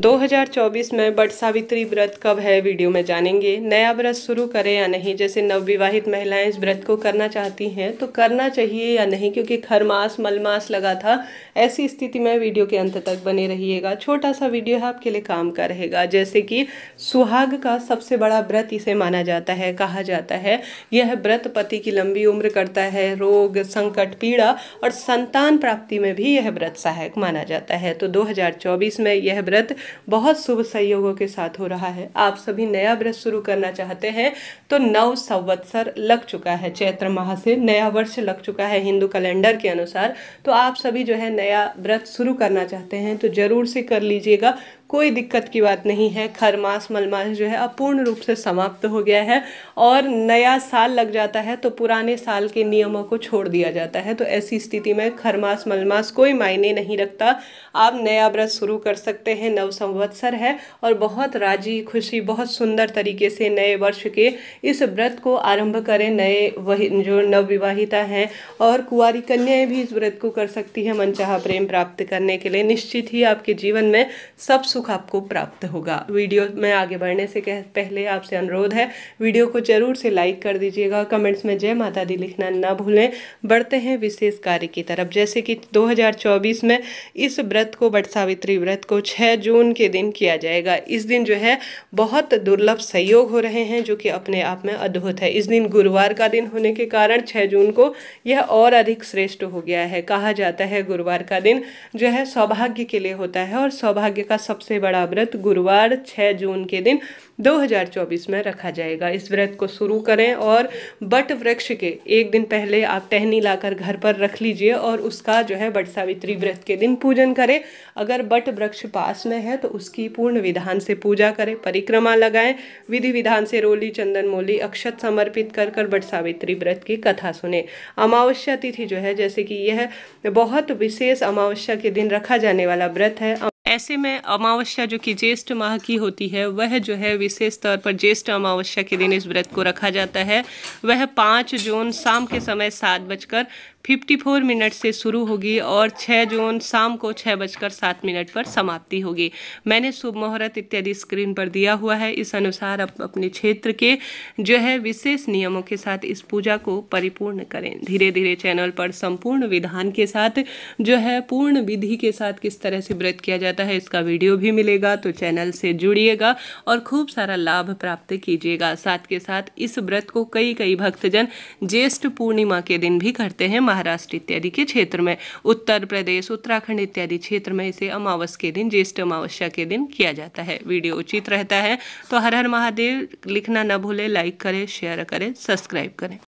2024 में बट सावित्री व्रत कब है वीडियो में जानेंगे नया व्रत शुरू करें या नहीं जैसे नवविवाहित महिलाएं इस व्रत को करना चाहती हैं तो करना चाहिए या नहीं क्योंकि खरमास मलमास लगा था ऐसी स्थिति में वीडियो के अंत तक बने रहिएगा छोटा सा वीडियो है आपके लिए काम का रहेगा जैसे कि सुहाग का सबसे बड़ा व्रत इसे माना जाता है कहा जाता है यह व्रत पति की लंबी उम्र करता है रोग संकट पीड़ा और संतान प्राप्ति में भी यह व्रत सहायक माना जाता है तो दो में यह व्रत बहुत शुभ सहयोगों के साथ हो रहा है आप सभी नया व्रत शुरू करना चाहते हैं तो नव संवत्सर लग चुका है चैत्र माह से नया वर्ष लग चुका है हिंदू कैलेंडर के अनुसार तो आप सभी जो है नया व्रत शुरू करना चाहते हैं तो ज़रूर से कर लीजिएगा कोई दिक्कत की बात नहीं है खरमास मलमास जो है अब पूर्ण रूप से समाप्त हो गया है और नया साल लग जाता है तो पुराने साल के नियमों को छोड़ दिया जाता है तो ऐसी स्थिति में खरमास मलमास कोई मायने नहीं रखता आप नया व्रत शुरू कर सकते हैं नव संवत्सर है और बहुत राजी खुशी बहुत सुंदर तरीके से नए वर्ष के इस व्रत को आरंभ करें नए वही जो नवविवाहिता हैं और कुंवारी कन्याएं भी इस व्रत को कर सकती हैं मनचाहा प्रेम प्राप्त करने के लिए निश्चित ही आपके जीवन में सब सुख आपको प्राप्त होगा वीडियो में आगे बढ़ने से पहले आपसे अनुरोध है वीडियो को जरूर से लाइक कर दीजिएगा कमेंट्स में जय माता दी लिखना ना भूलें बढ़ते हैं विशेष कार्य की तरफ जैसे कि 2024 में इस व्रत को बट सावित्री व्रत को 6 जून के दिन किया जाएगा इस दिन जो है बहुत दुर्लभ सहयोग हो रहे हैं जो कि अपने आप में अद्भुत है इस दिन गुरुवार का दिन होने के कारण 6 जून को यह और अधिक श्रेष्ठ हो गया है कहा जाता है गुरुवार का दिन जो है सौभाग्य के लिए होता है और सौभाग्य का सबसे सबसे बड़ा व्रत गुरुवार 6 जून के दिन 2024 में रखा जाएगा इस व्रत को शुरू करें और बट वृक्ष के एक दिन पहले आप टहनी लाकर घर पर रख लीजिए और उसका जो है बट सावित्री व्रत के दिन पूजन करें अगर बट वृक्ष पास में है तो उसकी पूर्ण विधान से पूजा करें परिक्रमा लगाएं विधि विधान से रोली चंदन मोली अक्षत समर्पित कर कर बट सावित्री व्रत की कथा सुने अमावस्या तिथि जो है जैसे कि यह बहुत विशेष अमावस्या के दिन रखा जाने वाला व्रत है ऐसे में अमावस्या जो कि ज्येष्ठ माह की होती है वह जो है विशेष तौर पर ज्येष्ठ अमावस्या के दिन इस व्रत को रखा जाता है वह पाँच जून शाम के समय सात बजकर 54 मिनट से शुरू होगी और 6 जून शाम को छः बजकर सात मिनट पर समाप्ति होगी मैंने शुभ मुहूर्त इत्यादि स्क्रीन पर दिया हुआ है इस अनुसार आप अपने क्षेत्र के जो है विशेष नियमों के साथ इस पूजा को परिपूर्ण करें धीरे धीरे चैनल पर संपूर्ण विधान के साथ जो है पूर्ण विधि के साथ किस तरह से व्रत किया जाता है इसका वीडियो भी मिलेगा तो चैनल से जुड़िएगा और खूब सारा लाभ प्राप्त कीजिएगा साथ के साथ इस व्रत को कई कई भक्तजन ज्येष्ठ पूर्णिमा के दिन भी करते हैं महाराष्ट्र इत्यादि के क्षेत्र में उत्तर प्रदेश उत्तराखंड इत्यादि क्षेत्र में इसे अमावस के दिन ज्येष्ठ अमावस्या के दिन किया जाता है वीडियो उचित रहता है तो हर हर महादेव लिखना न भूलें लाइक करें शेयर करें सब्सक्राइब करें